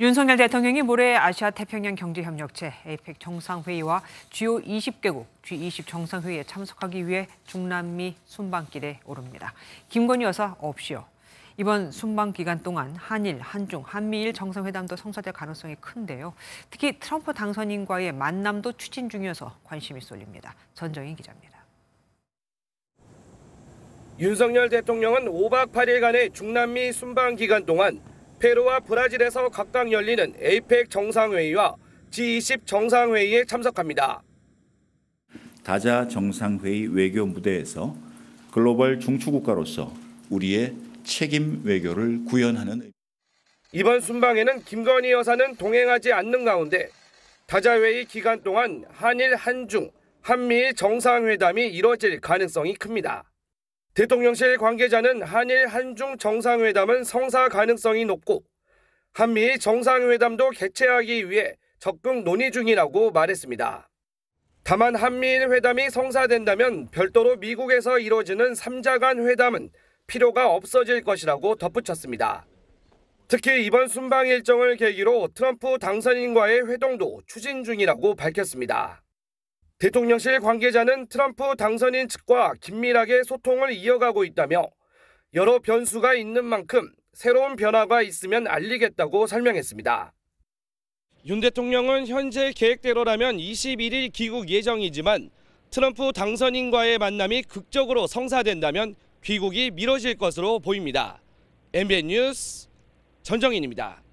윤석열 대통령이 모레 아시아 태평양 경제협력체 APEC 정상회의와 주요 20개국 G20 정상회의에 참석하기 위해 중남미 순방길에 오릅니다. 김건희 여사 없이요. 이번 순방 기간 동안 한일, 한중, 한미일 정상회담도 성사될 가능성이 큰데요. 특히 트럼프 당선인과의 만남도 추진 중이어서 관심이 쏠립니다. 전정인 기자입니다. 윤석열 대통령은 5박 8일간의 중남미 순방 기간 동안 페루와 브라질에서 각각 열리는 에이펙 정상회의와 G20 정상회의에 참석합니다. 다자 정상회의 외교 무대에서 글로벌 중추국가로서 우리의 책임 외교를 구현하는 이번 순방에는 김건희 여사는 동행하지 않는 가운데 다자회의 기간 동안 한일 한중 한미일 정상회담이 이뤄질 가능성이 큽니다. 대통령실 관계자는 한일 한중 정상회담은 성사 가능성이 높고 한미 정상회담도 개최하기 위해 적극 논의 중이라고 말했습니다. 다만 한미일 회담이 성사된다면 별도로 미국에서 이뤄지는 3자 간 회담은 필요가 없어질 것이라고 덧붙였습니다. 특히 이번 순방 일정을 계기로 트럼프 당선인과의 회동도 추진 중이라고 밝혔습니다. 대통령실 관계자는 트럼프 당선인 측과 긴밀하게 소통을 이어가고 있다며 여러 변수가 있는 만큼 새로운 변화가 있으면 알리겠다고 설명했습니다. 윤 대통령은 현재 계획대로라면 21일 귀국 예정이지만 트럼프 당선인과의 만남이 극적으로 성사된다면 귀국이 미뤄질 것으로 보입니다. MBN 뉴스 전정인입니다.